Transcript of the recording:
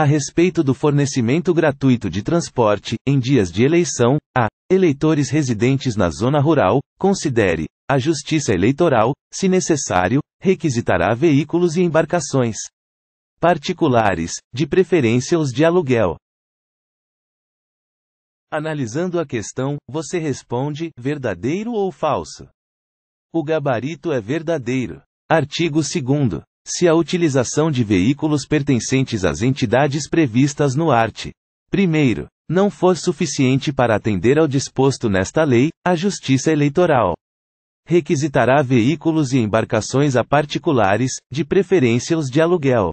A respeito do fornecimento gratuito de transporte, em dias de eleição, a eleitores residentes na zona rural, considere a Justiça Eleitoral, se necessário, requisitará veículos e embarcações particulares, de preferência os de aluguel. Analisando a questão, você responde: verdadeiro ou falso? O gabarito é verdadeiro. Artigo 2 se a utilização de veículos pertencentes às entidades previstas no art. 1 não for suficiente para atender ao disposto nesta lei, a Justiça Eleitoral requisitará veículos e embarcações a particulares, de preferência os de aluguel.